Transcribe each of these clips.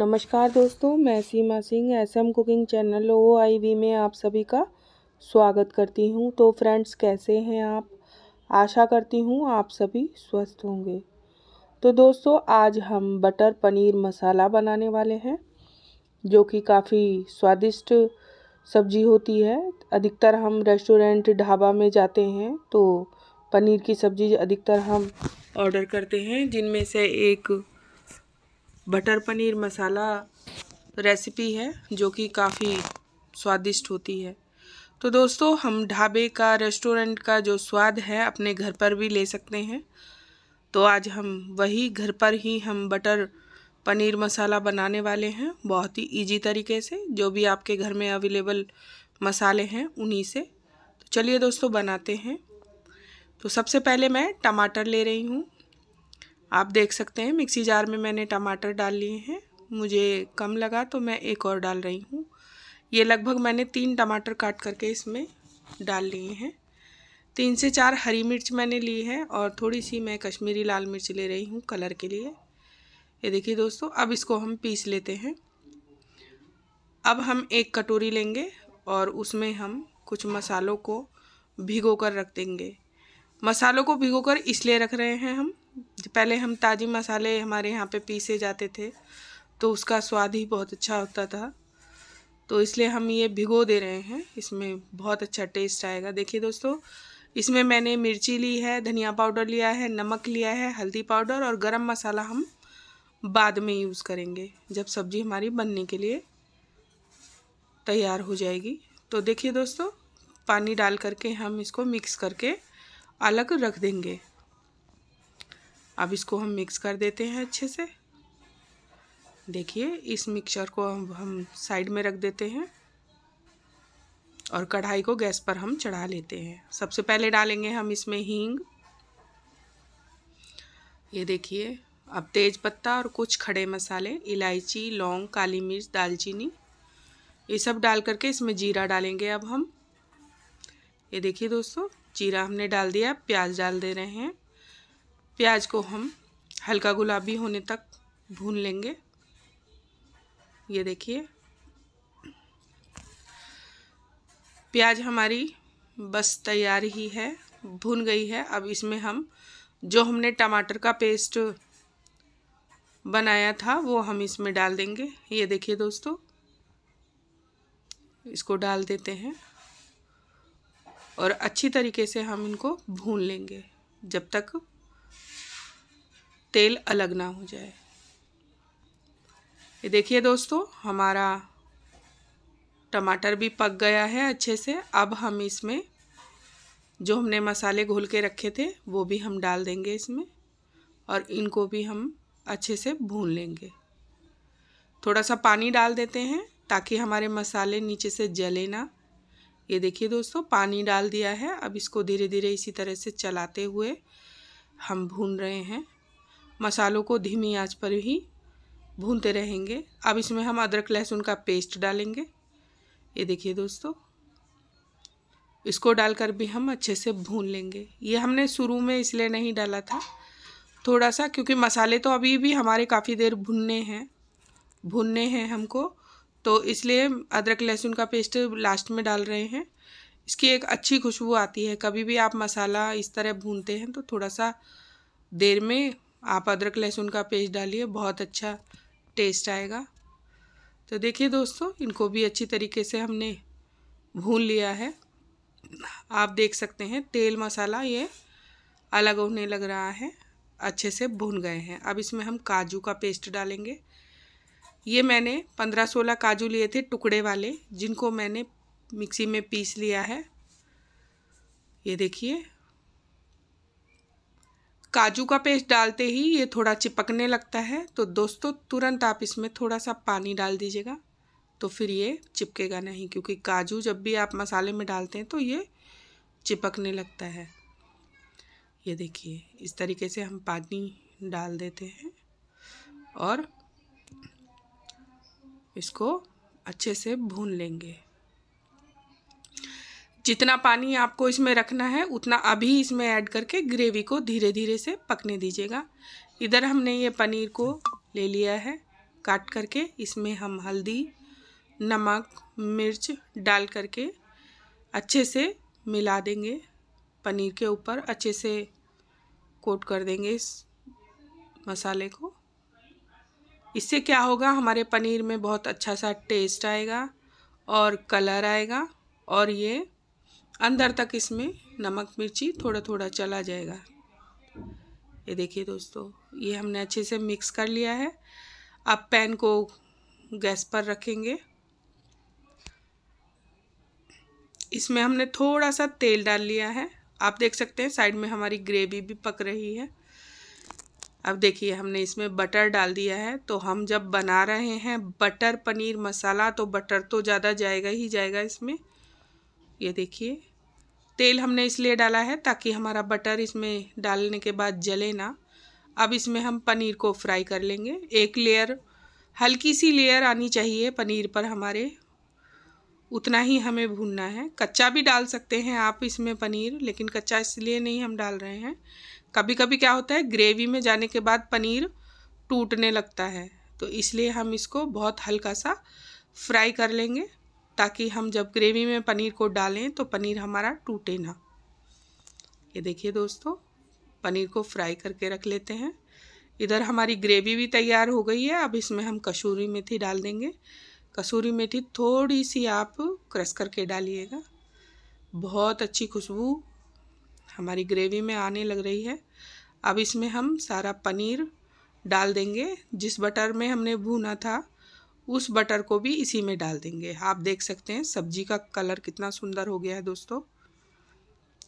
नमस्कार दोस्तों मैं Seema Singh S M cooking channel ओ आई वी में आप सभी का स्वागत करती हूं तो फ्रेंड्स कैसे हैं आप आशा करती हूं आप सभी स्वस्थ होंगे तो दोस्तों आज हम बटर पनीर मसाला बनाने वाले हैं जो कि काफ़ी स्वादिष्ट सब्जी होती है अधिकतर हम रेस्टोरेंट ढाबा में जाते हैं तो पनीर की सब्ज़ी अधिकतर हम ऑर्डर करते हैं जिनमें से एक बटर पनीर मसाला रेसिपी है जो कि काफ़ी स्वादिष्ट होती है तो दोस्तों हम ढाबे का रेस्टोरेंट का जो स्वाद है अपने घर पर भी ले सकते हैं तो आज हम वही घर पर ही हम बटर पनीर मसाला बनाने वाले हैं बहुत ही इजी तरीके से जो भी आपके घर में अवेलेबल मसाले हैं उन्हीं से तो चलिए दोस्तों बनाते हैं तो सबसे पहले मैं टमाटर ले रही हूँ आप देख सकते हैं मिक्सी जार में मैंने टमाटर डाल लिए हैं मुझे कम लगा तो मैं एक और डाल रही हूँ ये लगभग मैंने तीन टमाटर काट करके इसमें डाल लिए हैं तीन से चार हरी मिर्च मैंने ली है और थोड़ी सी मैं कश्मीरी लाल मिर्च ले रही हूँ कलर के लिए ये देखिए दोस्तों अब इसको हम पीस लेते हैं अब हम एक कटोरी लेंगे और उसमें हम कुछ मसालों को भिगो कर रख देंगे मसालों को भिगो कर इसलिए रख रहे हैं हम पहले हम ताज़ी मसाले हमारे यहाँ पे पीसे जाते थे तो उसका स्वाद ही बहुत अच्छा होता था तो इसलिए हम ये भिगो दे रहे हैं इसमें बहुत अच्छा टेस्ट आएगा देखिए दोस्तों इसमें मैंने मिर्ची ली है धनिया पाउडर लिया है नमक लिया है हल्दी पाउडर और गरम मसाला हम बाद में यूज़ करेंगे जब सब्ज़ी हमारी बनने के लिए तैयार हो जाएगी तो देखिए दोस्तों पानी डाल करके हम इसको मिक्स करके अलग रख देंगे अब इसको हम मिक्स कर देते हैं अच्छे से देखिए इस मिक्सचर को हम हम साइड में रख देते हैं और कढ़ाई को गैस पर हम चढ़ा लेते हैं सबसे पहले डालेंगे हम इसमें हींग ये देखिए अब तेज पत्ता और कुछ खड़े मसाले इलायची लौंग काली मिर्च दालचीनी ये सब डाल करके इसमें जीरा डालेंगे अब हम ये देखिए दोस्तों जीरा हमने डाल दिया प्याज डाल दे रहे हैं प्याज को हम हल्का गुलाबी होने तक भून लेंगे ये देखिए प्याज हमारी बस तैयार ही है भून गई है अब इसमें हम जो हमने टमाटर का पेस्ट बनाया था वो हम इसमें डाल देंगे ये देखिए दोस्तों इसको डाल देते हैं और अच्छी तरीके से हम इनको भून लेंगे जब तक तेल अलग ना हो जाए ये देखिए दोस्तों हमारा टमाटर भी पक गया है अच्छे से अब हम इसमें जो हमने मसाले घोल के रखे थे वो भी हम डाल देंगे इसमें और इनको भी हम अच्छे से भून लेंगे थोड़ा सा पानी डाल देते हैं ताकि हमारे मसाले नीचे से जले ना ये देखिए दोस्तों पानी डाल दिया है अब इसको धीरे धीरे इसी तरह से चलाते हुए हम भून रहे हैं मसालों को धीमी आंच पर ही भूनते रहेंगे अब इसमें हम अदरक लहसुन का पेस्ट डालेंगे ये देखिए दोस्तों इसको डालकर भी हम अच्छे से भून लेंगे ये हमने शुरू में इसलिए नहीं डाला था थोड़ा सा क्योंकि मसाले तो अभी भी हमारे काफ़ी देर भुनने हैं भुनने हैं हमको तो इसलिए अदरक लहसुन का पेस्ट लास्ट में डाल रहे हैं इसकी एक अच्छी खुशबू आती है कभी भी आप मसाला इस तरह भूनते हैं तो थोड़ा सा देर में आप अदरक लहसुन का पेस्ट डालिए बहुत अच्छा टेस्ट आएगा तो देखिए दोस्तों इनको भी अच्छी तरीके से हमने भून लिया है आप देख सकते हैं तेल मसाला ये अलग होने लग रहा है अच्छे से भून गए हैं अब इसमें हम काजू का पेस्ट डालेंगे ये मैंने पंद्रह सोलह काजू लिए थे टुकड़े वाले जिनको मैंने मिक्सी में पीस लिया है ये देखिए काजू का पेस्ट डालते ही ये थोड़ा चिपकने लगता है तो दोस्तों तुरंत आप इसमें थोड़ा सा पानी डाल दीजिएगा तो फिर ये चिपकेगा नहीं क्योंकि काजू जब भी आप मसाले में डालते हैं तो ये चिपकने लगता है ये देखिए इस तरीके से हम पानी डाल देते हैं और इसको अच्छे से भून लेंगे जितना पानी आपको इसमें रखना है उतना अभी इसमें ऐड करके ग्रेवी को धीरे धीरे से पकने दीजिएगा इधर हमने ये पनीर को ले लिया है काट करके इसमें हम हल्दी नमक मिर्च डाल करके अच्छे से मिला देंगे पनीर के ऊपर अच्छे से कोट कर देंगे इस मसाले को इससे क्या होगा हमारे पनीर में बहुत अच्छा सा टेस्ट आएगा और कलर आएगा और ये अंदर तक इसमें नमक मिर्ची थोड़ा थोड़ा चला जाएगा ये देखिए दोस्तों ये हमने अच्छे से मिक्स कर लिया है अब पैन को गैस पर रखेंगे इसमें हमने थोड़ा सा तेल डाल लिया है आप देख सकते हैं साइड में हमारी ग्रेवी भी पक रही है अब देखिए हमने इसमें बटर डाल दिया है तो हम जब बना रहे हैं बटर पनीर मसाला तो बटर तो ज़्यादा जाएगा ही जाएगा इसमें ये देखिए तेल हमने इसलिए डाला है ताकि हमारा बटर इसमें डालने के बाद जले ना अब इसमें हम पनीर को फ्राई कर लेंगे एक लेयर हल्की सी लेयर आनी चाहिए पनीर पर हमारे उतना ही हमें भूनना है कच्चा भी डाल सकते हैं आप इसमें पनीर लेकिन कच्चा इसलिए नहीं हम डाल रहे हैं कभी कभी क्या होता है ग्रेवी में जाने के बाद पनीर टूटने लगता है तो इसलिए हम इसको बहुत हल्का सा फ्राई कर लेंगे ताकि हम जब ग्रेवी में पनीर को डालें तो पनीर हमारा टूटे ना ये देखिए दोस्तों पनीर को फ्राई करके रख लेते हैं इधर हमारी ग्रेवी भी तैयार हो गई है अब इसमें हम कसूरी मेथी डाल देंगे कसूरी मेथी थोड़ी सी आप क्रश करके डालिएगा बहुत अच्छी खुशबू हमारी ग्रेवी में आने लग रही है अब इसमें हम सारा पनीर डाल देंगे जिस बटर में हमने भूना था उस बटर को भी इसी में डाल देंगे आप देख सकते हैं सब्जी का कलर कितना सुंदर हो गया है दोस्तों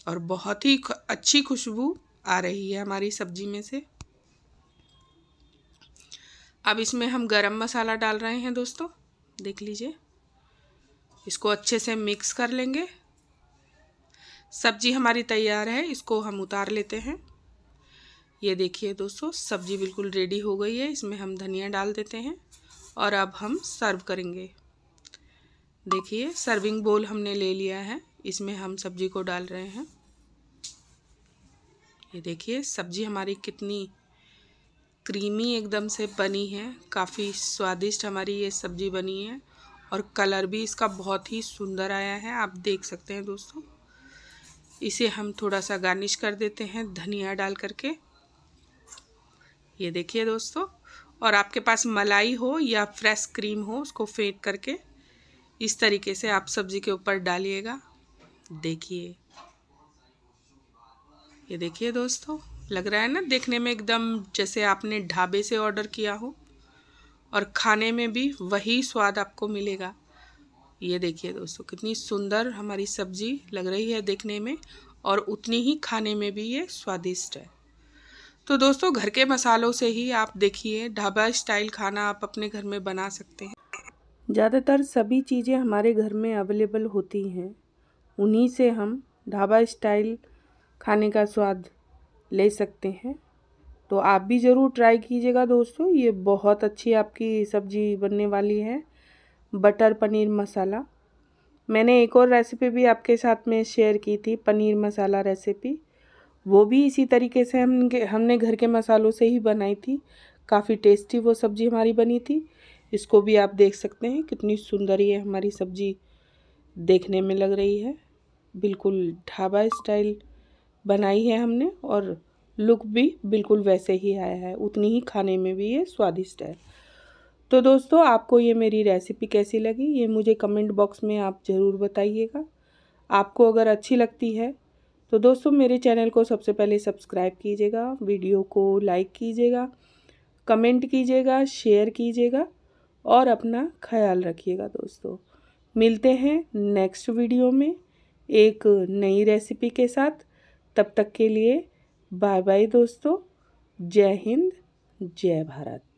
और बहुत ही अच्छी खुशबू आ रही है हमारी सब्जी में से अब इसमें हम गरम मसाला डाल रहे हैं दोस्तों देख लीजिए इसको अच्छे से मिक्स कर लेंगे सब्जी हमारी तैयार है इसको हम उतार लेते हैं ये देखिए दोस्तों सब्जी बिल्कुल रेडी हो गई है इसमें हम धनिया डाल देते हैं और अब हम सर्व करेंगे देखिए सर्विंग बोल हमने ले लिया है इसमें हम सब्जी को डाल रहे हैं ये देखिए सब्जी हमारी कितनी क्रीमी एकदम से बनी है काफ़ी स्वादिष्ट हमारी ये सब्जी बनी है और कलर भी इसका बहुत ही सुंदर आया है आप देख सकते हैं दोस्तों इसे हम थोड़ा सा गार्निश कर देते हैं धनिया डाल करके ये देखिए दोस्तों और आपके पास मलाई हो या फ्रेश क्रीम हो उसको फेंट करके इस तरीके से आप सब्ज़ी के ऊपर डालिएगा देखिए ये देखिए दोस्तों लग रहा है ना देखने में एकदम जैसे आपने ढाबे से ऑर्डर किया हो और खाने में भी वही स्वाद आपको मिलेगा ये देखिए दोस्तों कितनी सुंदर हमारी सब्ज़ी लग रही है देखने में और उतनी ही खाने में भी ये स्वादिष्ट है तो दोस्तों घर के मसालों से ही आप देखिए ढाबा स्टाइल खाना आप अपने घर में बना सकते हैं ज़्यादातर सभी चीज़ें हमारे घर में अवेलेबल होती हैं उन्हीं से हम ढाबा स्टाइल खाने का स्वाद ले सकते हैं तो आप भी ज़रूर ट्राई कीजिएगा दोस्तों ये बहुत अच्छी आपकी सब्ज़ी बनने वाली है बटर पनीर मसाला मैंने एक और रेसिपी भी आपके साथ में शेयर की थी पनीर मसाला रेसिपी वो भी इसी तरीके से हम हमने घर के मसालों से ही बनाई थी काफ़ी टेस्टी वो सब्ज़ी हमारी बनी थी इसको भी आप देख सकते हैं कितनी सुंदर ये हमारी सब्ज़ी देखने में लग रही है बिल्कुल ढाबा स्टाइल बनाई है हमने और लुक भी बिल्कुल वैसे ही आया है उतनी ही खाने में भी ये स्वादिष्ट है तो दोस्तों आपको ये मेरी रेसिपी कैसी लगी ये मुझे कमेंट बॉक्स में आप ज़रूर बताइएगा आपको अगर अच्छी लगती है तो दोस्तों मेरे चैनल को सबसे पहले सब्सक्राइब कीजिएगा वीडियो को लाइक कीजिएगा कमेंट कीजिएगा शेयर कीजिएगा और अपना ख्याल रखिएगा दोस्तों मिलते हैं नेक्स्ट वीडियो में एक नई रेसिपी के साथ तब तक के लिए बाय बाय दोस्तों जय हिंद जय भारत